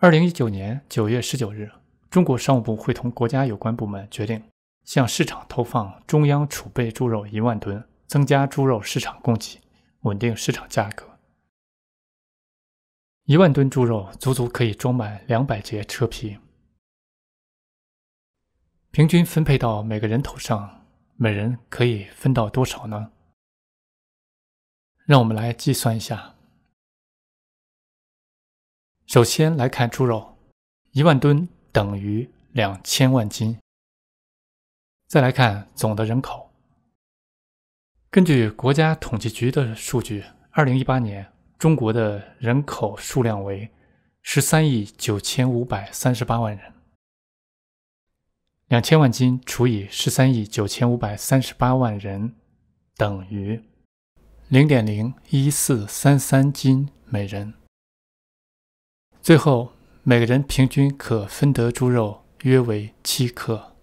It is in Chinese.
二零一九年九月十九日，中国商务部会同国家有关部门决定向市场投放中央储备猪肉一万吨，增加猪肉市场供给，稳定市场价格。一万吨猪肉足足可以装满两百节车皮，平均分配到每个人头上，每人可以分到多少呢？让我们来计算一下。首先来看猪肉，一万吨等于两千万斤。再来看总的人口，根据国家统计局的数据，二零一八年中国的人口数量为十三亿九千五百三十八万人。两千万斤除以十三亿九千五百三十八万人，等于零点零一四三三斤每人。最后，每个人平均可分得猪肉约为七克。